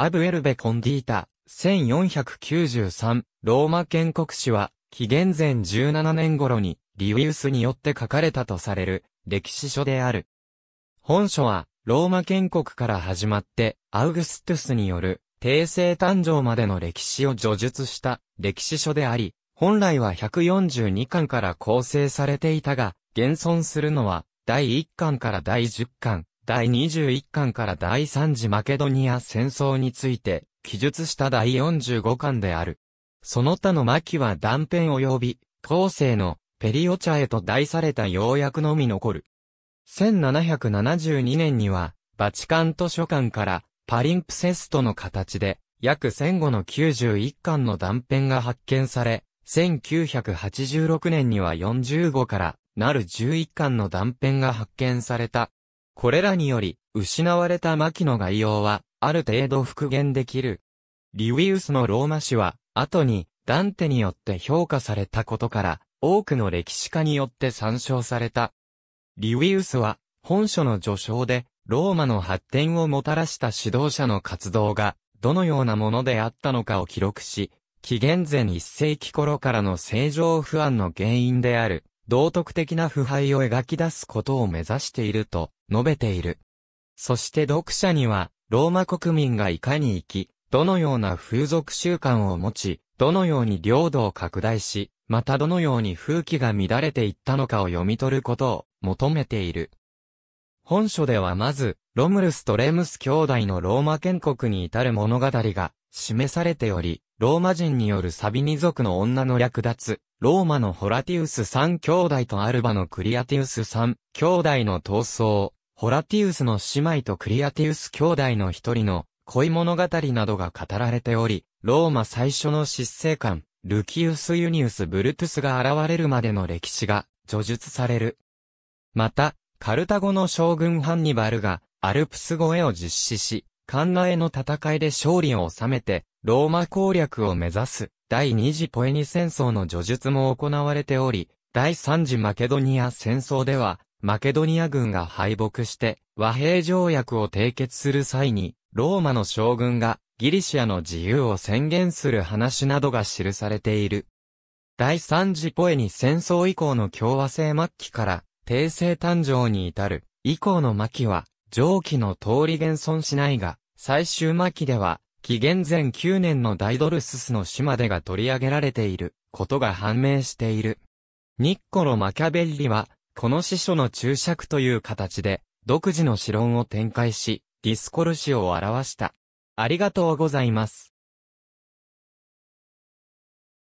アブエルベ・コンディータ、1493、ローマ建国史は、紀元前17年頃に、リウィウスによって書かれたとされる、歴史書である。本書は、ローマ建国から始まって、アウグストゥスによる、帝政誕生までの歴史を叙述した歴史書であり、本来は142巻から構成されていたが、現存するのは、第1巻から第10巻、第21巻から第3次マケドニア戦争について、記述した第45巻である。その他の巻は断片及び、後世のペリオチャへと題された要約のみ残る。1772年には、バチカン図書館からパリンプセストの形で、約1000の91巻の断片が発見され、1986年には45からなる11巻の断片が発見された。これらにより、失われた牧野概要は、ある程度復元できる。リウィウスのローマ史は、後に、ダンテによって評価されたことから、多くの歴史家によって参照された。リウィウスは、本書の序章で、ローマの発展をもたらした指導者の活動が、どのようなものであったのかを記録し、紀元前1世紀頃からの正常不安の原因である、道徳的な腐敗を描き出すことを目指していると、述べている。そして読者には、ローマ国民がいかに生き、どのような風俗習慣を持ち、どのように領土を拡大し、またどのように風紀が乱れていったのかを読み取ることを求めている。本書ではまず、ロムルスとレムス兄弟のローマ建国に至る物語が示されており、ローマ人によるサビニ族の女の略奪、ローマのホラティウス3兄弟とアルバのクリアティウス3兄弟の闘争、ホラティウスの姉妹とクリアティウス兄弟の一人の恋物語などが語られており、ローマ最初の執政官、ルキウス・ユニウス・ブルトゥスが現れるまでの歴史が叙述される。また、カルタゴの将軍ハンニバルがアルプス越えを実施し、カンナへの戦いで勝利を収めて、ローマ攻略を目指す第二次ポエニ戦争の叙述も行われており、第三次マケドニア戦争では、マケドニア軍が敗北して和平条約を締結する際に、ローマの将軍がギリシアの自由を宣言する話などが記されている。第三次ポエに戦争以降の共和制末期から帝政誕生に至る以降の末期は上記の通り現存しないが、最終末期では紀元前9年のダイドルススの死までが取り上げられていることが判明している。ニッコロ・マキャベリはこの司書の注釈という形で、独自の指論を展開し、ディスコルシを表した。ありがとうございます。